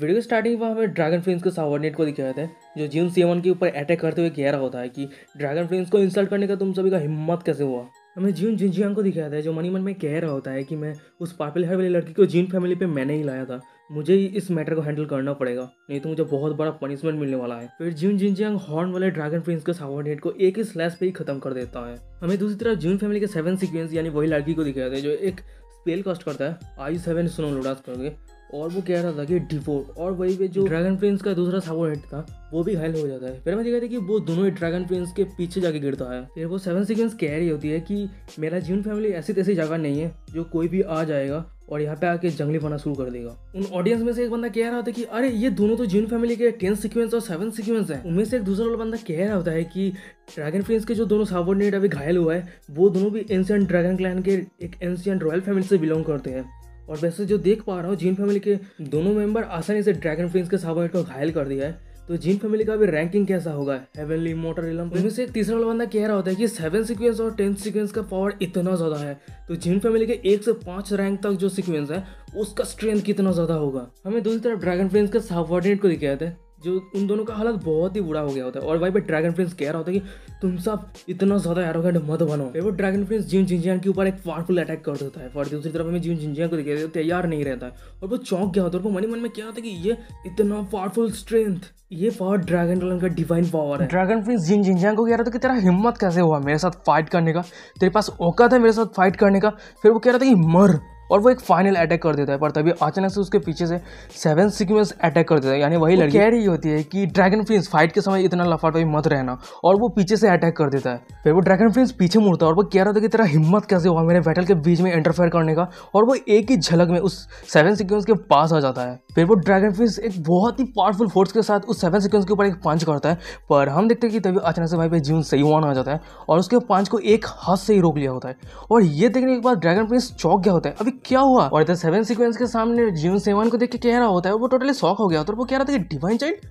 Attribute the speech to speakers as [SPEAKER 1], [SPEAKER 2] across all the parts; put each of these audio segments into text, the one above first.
[SPEAKER 1] video starting में हमें dragon friends के सावर्नेट को दिखाया था जो जीवन सेवन के ऊपर अटैक करते हुए कह रहा होता है कि ड्रैगन फ्रेंड्स को इंसल्ट करने का तुम सभी का हिम्मत कैसे हुआ हमें जीन जिनजियांग को दिखाया था जो मनी मन में कह रहा होता है कि मैं उस पापिल है वाली लड़की को जीन फैमिली पे मैंने ही लाया था मुझे ही इस मैटर को हैंडल करना पड़ेगा नहीं तो मुझे बहुत बड़ा पनिशमेंट मिलने वाला है फिर जीन जिनजियांग हॉर्न वाले ड्रैगन प्रिंस के सावर्नेट को एक ही स्लैश पे ही खत्म कर देता है हमें दूसरी तरफ जीन फैमिली के सेवन सिक्वेंस यानी वही लड़की को दिखाया था जो एक स्पेल कास्ट करता है आई सेवन सुनो लोडास करके और वो कह रहा था कि डिफोर्ट और वही पे जो ड्रैगन प्रिंस का दूसरा हेड था वो भी घायल हो जाता है फिर मैं देखा था कि वो दोनों ही ड्रैगन प्रिंस के पीछे जाके गिरता है फिर वो सेवन सिक्वेंस कह रही होती है कि मेरा जीवन फैमिली ऐसी तैसी जगह नहीं है जो कोई भी आ जाएगा और यहाँ पे आके जंगली बना शुरू कर देगा उन ऑडियंस में से एक बंदा कह रहा होता है कि अरे ये दोनों तो जीवन फैमिली के टेंथ सिक्वेंस और सेवन सिक्वेंस है उनमें से एक दूसरा वाला बंदा कह रहा होता है कि ड्रैगन प्रिंस के जो दोनों साबोर्डिनेट अभी घायल हुआ है वो दोनों भी एंशियंट ड्रैगन क्लैन के एक एंशियंट रॉयल फैमिली से बिलोंग करते हैं और वैसे जो देख पा रहा हूँ जीन फैमिली के दोनों मेंबर आसानी से ड्रैगन प्रिंस के साबरनेट को घायल कर दिया है तो जीन फैमिली का भी रैंकिंग कैसा होगा हेवनली मोटर इलम उनमें से तीसरा वाला बंदा कह रहा होता है कि सेवन सीक्वेंस और टेंथ सीक्वेंस का पावर इतना ज़्यादा है तो जीन फैमिली के एक से पांच रैंक तक जो सीक्वेंस है उसका स्ट्रेंथ कितना ज़्यादा होगा हमें दूसरी तरफ ड्रैगन प्रिंस का सबॉर्डिनेट को दिखाया था जो उन दोनों का हालत बहुत ही बुरा हो गया होता है और भाई भाई ड्रैगन प्रिंस कह रहा होता है कि तुम सब इतना ज़्यादा एरोगेंट मत बनो वो ड्रैगन प्रिंस जिम झिंझियान के ऊपर एक पावरफुल अटैक कर देता है और दूसरी तरफ हमें जिन झिंझियान को दिखाई तैयार नहीं रहता है और वो चौंक गया होता है और मन मन में क्या होता है कि ये इतना पावरफुल स्ट्रेंथ ये पावर ड्रैगन टोलन का डिवाइन पावर है ड्रैगन प्रिंस जिन जिंजियांग को कह रहा था कि तेरा हिम्मत कैसे हुआ मेरे साथ फाइट करने का तेरे पास औकात है मेरे साथ फाइट करने का फिर वो कह रहा था कि मर और वो एक फाइनल अटैक कर देता है पर तभी अचानक से उसके पीछे से सेवन सिक्वेंस अटैक कर देता है यानी वही लड़की कह रही होती है कि ड्रैगन प्रिंस फाइट के समय इतना लफाटवाई मत रहना और वो पीछे से अटैक कर देता है फिर वो ड्रैगन प्रिंस पीछे मुड़ता है और वो कह रहा था कि तेरा हिम्मत कैसे हुआ मेरे बैटल के बीच में इंटरफेयर करने का और वो एक ही झलक में उस सेवन सिक्वेंस के पास आ जाता है फिर वो ड्रैगन फिश एक बहुत ही पावरफुल फोर्स के साथ उस सेवन सिक्वेंस के ऊपर एक पंच करता है पर हम देखते हैं कि तभी अचानक से भाई पे जीवन सही वन आ जाता है और उसके पंच को एक हाथ से ही रोक लिया होता है और ये देखने के बाद ड्रैगन प्रिंस चौक गया होता है अभी क्या हुआ और इधर सेवन सीक्वेंस के सामने जीवन सेवन को देख के कह रहा होता है वो टोटली शॉक हो गया तो वो कह रहा था कि डिवाइन चाइल्ड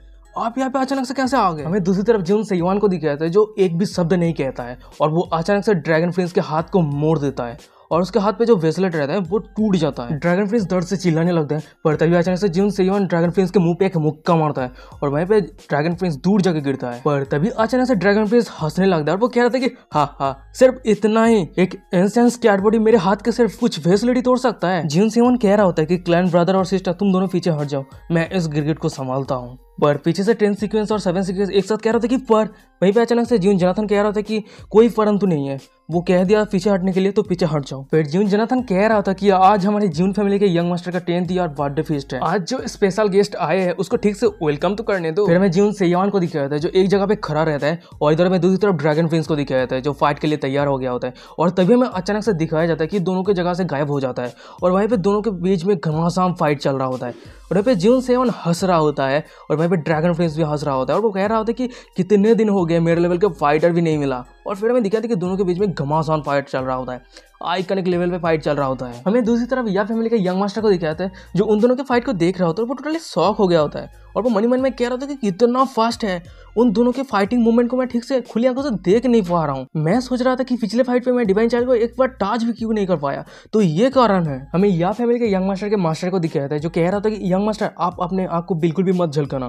[SPEAKER 1] आप यहाँ पे अचानक से कैसे आ गए हमें दूसरी तरफ जीवन सेवान को दिखाया था जो एक भी शब्द नहीं कहता है और वो अचानक से ड्रैगन फ्रेंस के हाथ को मोड़ देता है और उसके हाथ पे जो वेसलेट रहता है वो टूट जाता है ड्रैगन प्रिंस दर्द से चिल्लाने लगता है पर तभी अचानक से जून सेवन ड्रैगन प्रिंस के मुंह पे एक मुक्का मारता है और वहीं पे ड्रैगन प्रिंस दूर जाके गिरता है पर तभी अचानक से ड्रैगन प्रिंस हंसने लगता है और वो कह रहा था कि हाँ हाँ सिर्फ इतना ही एक एंसेंस कैटबॉडी मेरे हाथ के सिर्फ कुछ वेसलेट ही तोड़ सकता है जून सेवन कह रहा होता है कि क्लैन ब्रदर और सिस्टर तुम दोनों पीछे हट जाओ मैं इस गिरगिट को संभालता हूँ पर पीछे से टेंथ सीक्वेंस और सेवन सीक्वेंस एक साथ कह रहा था कि पर वहीं पे अचानक से जीवन जनाथन कह रहा था कि कोई परंतु नहीं है वो कह दिया पीछे हटने के लिए तो पीछे हट जाओ फिर जीवन जनाथन कह रहा था कि आज हमारे जीवन फैमिली के यंग मास्टर का टेंथ ईयर बर्थडे फीस्ट है आज जो स्पेशल गेस्ट आए हैं उसको ठीक से वेलकम तो करने दो फिर हमें जीवन सेवान को दिखाया जाता है जो एक जगह पे खड़ा रहता है और इधर में दूसरी तरफ ड्रैगन प्रिंस को दिखाया जाता है जो फाइट के लिए तैयार हो गया होता है और तभी हमें अचानक से दिखाया जाता है कि दोनों के जगह से गायब हो जाता है और वहीं पर दोनों के बीच में घमासान फाइट चल रहा होता है और वहाँ पे जीवन सेवन हंस रहा होता है और वहाँ पे ड्रैगन फ्रेंस भी हंस रहा होता है और वो कह रहा होता है कि कितने दिन हो गए मेरे लेवल के फाइटर भी नहीं मिला और फिर हमें दिखाया था कि दोनों के बीच में घमासान फाइट चल रहा होता है आइकनिक लेवल पे फाइट चल रहा होता है हमें दूसरी तरफ या फैमिली के यंग मास्टर को दिखाया था जो उन दोनों के फाइट को देख रहा होता है वो टोटली शॉक हो गया होता है और वो मनी मन में कह रहा था कि कितना फास्ट है उन दोनों के फाइटिंग मूवमेंट को मैं ठीक से खुली आंखों से देख नहीं पा रहा हूँ मैं सोच रहा था कि पिछले फाइट पे मैं डिवाइन चाइल्ड को एक बार टाच भी क्यों नहीं कर पाया तो ये कारण है हमें या फैमिली के यंग मास्टर के मास्टर को दिखाया था जो कह रहा था कि यंग मास्टर आप अपने आँख को बिल्कुल भी मत झलकाना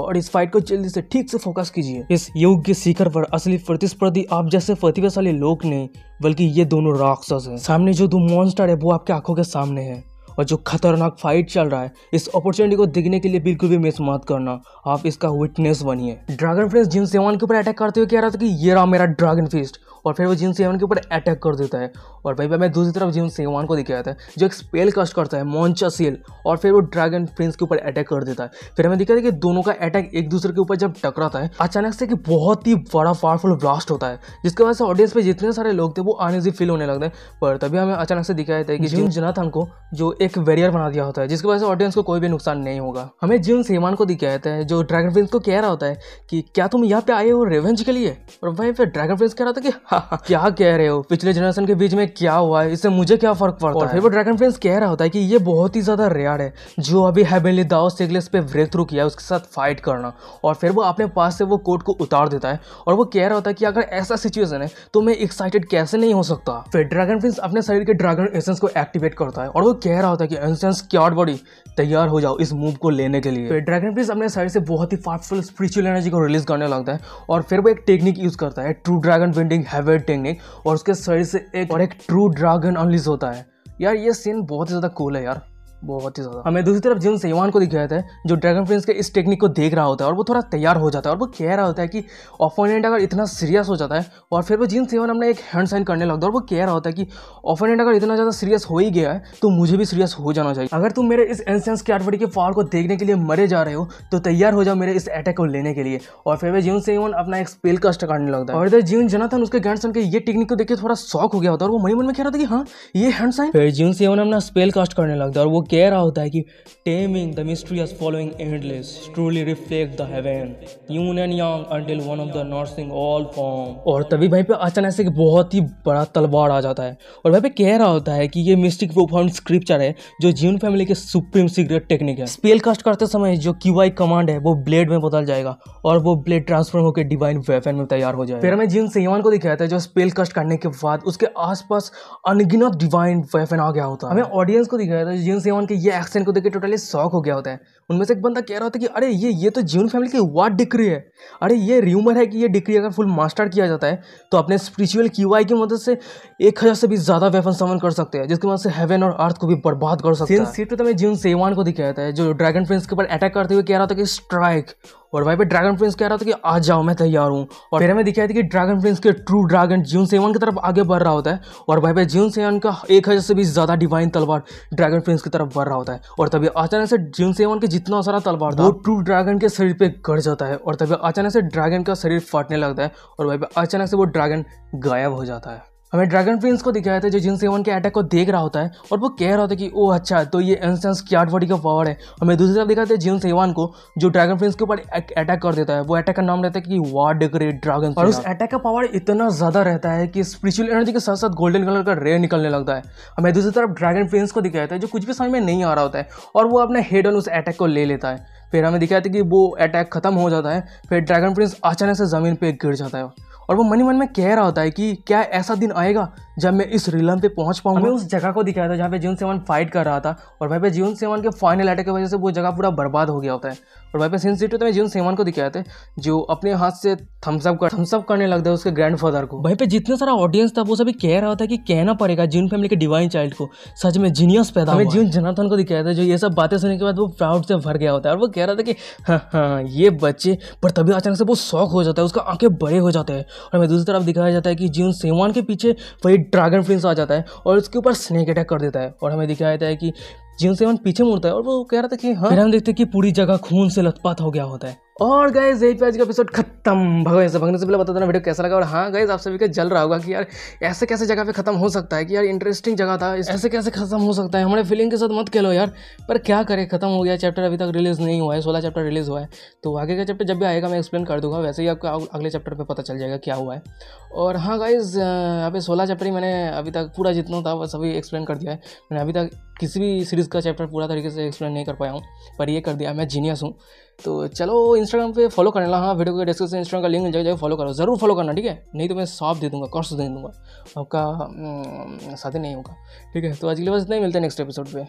[SPEAKER 1] और इस फाइट को जल्दी से ठीक से फोकस कीजिए इस योग्य शिखर पर असली प्रतिस्पर्धी आप जैसे प्रतिभाशाली लोग ने बल्कि ये दोनों राक्षस हैं सामने जो दो मॉन्स्टर है वो आपके आंखों के सामने है और जो खतरनाक फाइट चल रहा है इस अपॉर्चुनिटी को देखने के लिए बिल्कुल भी मिस मत करना आप इसका विटनेस बनिए ड्रैगन फेस्ट जिन सेवन के ऊपर अटैक करते हुए कह रहा था कि ये रहा मेरा ड्रैगन फेस्ट और फिर वो जिन सेवन के ऊपर अटैक कर देता है और भाई भाई मैं दूसरी तरफ जिन सेवन को दिखाया था जो एक स्पेल कास्ट करता है मोन्चा सेल और फिर वो ड्रैगन प्रिंस के ऊपर अटैक कर देता है फिर हमें दिखा था कि दोनों का अटैक एक दूसरे के ऊपर जब टकराता है अचानक से कि बहुत ही बड़ा पावरफुल ब्लास्ट होता है जिसके वजह से ऑडियंस पे जितने सारे लोग थे वो आने फील होने लगते हैं पर तभी हमें अचानक से दिखाया था कि जिन जनाथन को जो एक वेरियर बना दिया होता है जिसकी वजह से ऑडियंस को कोई भी नुकसान नहीं होगा हमें जिन सेवान को दिखाया था जो ड्रैगन प्रिंस को कह रहा होता है कि क्या तुम यहाँ पे आए हो रेवेंज के लिए और वहीं पर ड्रैगन प्रिंस कह रहा था कि क्या कह रहे हो पिछले जनरेशन के बीच में क्या हुआ है इससे मुझे क्या फर्क पड़ता और है फिर वो ड्रैगन फ्रेंड्स कह रहा होता है कि ये बहुत ही ज्यादा रेयर है जो अभी हेवनली दाओ सेगलेस पे ब्रेक थ्रू किया है उसके साथ फाइट करना और फिर वो अपने पास से वो कोट को उतार देता है और वो कह रहा होता है कि अगर ऐसा सिचुएशन है तो मैं एक्साइटेड कैसे नहीं हो सकता फिर ड्रैगन फ्रेंड्स अपने शरीर के ड्रैगन एसेंस को एक्टिवेट करता है और वो कह रहा होता है कि एसेंस क्योर बॉडी तैयार हो जाओ इस मूव को लेने के लिए फिर ड्रैगन फ्रेंड्स अपने शरीर से बहुत ही पावरफुल स्पिरिचुअल एनर्जी को रिलीज करने लगता है और फिर वो एक टेक्निक यूज करता है ट्रू ड्रैगन बेंडिंग है एवेड टेक्निक और उसके शरीर से एक और एक ट्रू ड्रैगन अनलिस होता है यार ये सीन बहुत ही ज़्यादा कूल है यार बहुत ही ज़्यादा हमें हाँ, दूसरी तरफ जिन सेवान को दिखाया जाता है जो ड्रैगन प्रिंस के इस टेक्निक को देख रहा होता है और वो थोड़ा तैयार हो जाता है और वो कह रहा होता है कि ऑफोनेंट अगर इतना सीरियस हो जाता है और फिर वो जिन सेवन अपना एक हैंड साइन करने लगता है और वो कह रहा होता है कि ऑफोनेंट अगर इतना ज़्यादा सीरियस हो ही गया है तो मुझे भी सीरियस हो जाना चाहिए अगर तुम मेरे इस एनसेंस के आठवटी के पावर को देखने के लिए मरे जा रहे हो तो तैयार हो जाओ मेरे इस अटैक को लेने के लिए और फिर वो जीवन सेवन अपना एक स्पेल कष्ट करने लगता है और इधर जीवन था उसके ग्रैंडसन के ये टेक्निक को देखिए थोड़ा शौक हो गया होता है और वो मनी मन में कह रहा था कि हाँ ये हैंड साइन फिर जीवन सेवन अपना स्पेल कास्ट करने लगता है और वो कह रहा होता है कि taming the mystery of following endless truly reflect the heaven Yun and young until one of the nursing all form और तभी भाई पे अचानक से बहुत ही बड़ा तलवार आ जाता है और भाई पे कह रहा होता है कि ये मिस्टिक प्रोफॉर्म स्क्रिप्चर है जो जीवन फैमिली के सुप्रीम सीक्रेट टेक्निक है स्पेल कास्ट करते समय जो क्यू आई कमांड है वो ब्लेड में बदल जाएगा और वो ब्लेड ट्रांसफर होकर डिवाइन वेपन में तैयार हो जाएगा फिर हमें जिन सेवान को दिखाया था जो स्पेल कास्ट करने के बाद उसके आसपास अनगिनत डिवाइन वेपन आ गया होता है हमें ऑडियंस को दिखाया था जिन ओन के ये एक्शन को देख टोटली शॉक हो गया होता है उनमें से एक बंदा कह रहा होता है कि अरे ये ये तो जीवन फैमिली की वाट डिक्री है अरे ये र्यूमर है कि ये डिक्री अगर फुल मास्टर किया जाता है तो अपने स्पिरिचुअल क्यू की मदद से एक हज़ार से भी ज़्यादा वेपन समन कर सकते हैं जिसकी मदद से हेवन और अर्थ को भी बर्बाद कर सकते हैं सीट तो हमें जीवन सेवान को दिखाया जाता है जो ड्रैगन प्रिंस के ऊपर अटैक करते हुए कह रहा था कि स्ट्राइक और भाई पे ड्रैगन प्रिंस कह रहा था कि आ जाओ मैं तैयार हूँ और फिर हमें दिखाया था कि ड्रैगन प्रिंस के ट्रू ड्रैगन जून सेवन की तरफ आगे बढ़ रहा होता है और भाई पे जून सेवन का एक हज़ार से भी ज़्यादा डिवाइन तलवार ड्रैगन प्रिंस की तरफ बढ़ रहा होता है और तभी अचानक से जून सेवन के जितना सारा तलवार था वो ट्रू ड्रैगन के शरीर पर गड़ जाता है और तभी अचानक से ड्रैगन का शरीर फटने लगता है और भाई पे अचानक से वो ड्रैगन गायब हो जाता है हमें ड्रैगन प्रिंस को दिखाया था जो जिन सेवन के अटैक को देख रहा होता है और वो कह रहा होता है कि ओ अच्छा तो ये इंस्टेंस की आठ बॉडी का पावर है हमें दूसरी तरफ दिखाते हैं जिन सेवन को जो ड्रैगन प्रिंस के ऊपर अटैक कर देता है वो अटैक का नाम रहता है कि वार्ड ग्रेट ड्रैगन और उस अटैक का पावर इतना ज़्यादा रहता है कि स्पिरिचुअल एनर्जी के साथ साथ गोल्डन कलर का रे निकलने लगता है हमें दूसरी तरफ ड्रैगन प्रिंस को दिखाया था जो कुछ भी समझ में नहीं आ रहा होता है और वो अपने हेड ऑन उस अटैक को ले लेता है फिर हमें दिखाया था कि वो अटैक खत्म हो जाता है फिर ड्रैगन प्रिंस अचानक से ज़मीन पर गिर जाता है और वो मन ही मन में कह रहा होता है कि क्या ऐसा दिन आएगा जब मैं इस रिलम पे पहुंच पाऊंगा उस जगह को दिखाया था जहाँ पे जीवन सेवन फाइट कर रहा था और भाई पे जीवन सेवन के फाइनल अटैक की वजह से वो जगह पूरा बर्बाद हो गया होता है और भाई पे सेंसिटिव तो मैं जीवन सेवन को दिखाया था जो अपने हाथ से थम्सअप कर थम्सअप करने लगता है उसके ग्रैंड फादर को भाई पे जितना सारा ऑडियंस था वो सभी कह रहा था कि कहना पड़ेगा जीवन फैमिली के डिवाइन चाइल्ड को सच में जीनियस पैदा हमें जीवन जनाथन को दिखाया था जो ये सब बातें सुनने के बाद वो प्राउड से भर गया होता है और वो कह रहा था कि हाँ हाँ ये बच्चे पर तभी अचानक से वो शौक हो जाता है उसका आंखें बड़े हो जाते हैं और हमें दूसरी तरफ दिखाया जाता है कि जीवन सेवान के पीछे वही ड्रैगन प्रिंस आ जाता है और उसके ऊपर स्नेक अटैक कर देता है और हमें दिखाया जाता है कि जिन सेवन पीछे मुड़ता है और वो कह रहा था कि हाँ फिर हम देखते हैं कि पूरी जगह खून से लथपथ हो गया होता है और गए यही पे आज का एपिसोड खत्म भगवान से भगने से पहले बता देना वीडियो कैसा लगा और हाँ गए आप सभी का जल रहा होगा कि यार ऐसे कैसे जगह पे खत्म हो सकता है कि यार इंटरेस्टिंग जगह था ऐसे कैसे खत्म हो सकता है हमारे फीलिंग के साथ मत खेलो यार पर क्या करें खत्म हो गया चैप्टर अभी तक रिलीज नहीं हुआ है सोलह चैप्टर रिलीज हुआ है तो आगे का चैप्टर जब भी आएगा मैं एक्सप्लेन कर दूंगा वैसे ही आपको अगले चैप्टर पर पता चल जाएगा क्या हुआ है और हाँ गाइज यहाँ पे सोलह चैप्टर ही मैंने अभी तक पूरा जितना था वह सभी एक्सप्लेन कर दिया है मैंने अभी तक किसी भी सीरीज़ का चैप्टर पूरा तरीके से एक्सप्लेन नहीं कर पाया हूँ पर ये कर दिया मैं जीनियस हूँ तो चलो इंस्टाग्राम पे फॉलो करने ला हाँ वीडियो के डिस्क्रिप्शन इंस्टाग्राम का लिंक जाएगा जाए फॉलो करो ज़रूर फॉलो करना ठीक है नहीं तो मैं साफ दे दूँगा कॉर्स दे दूँगा आपका हम्म, साथी नहीं होगा ठीक है तो आज के लिए बस नहीं मिलता मिलते नेक्स्ट एपिसोड पे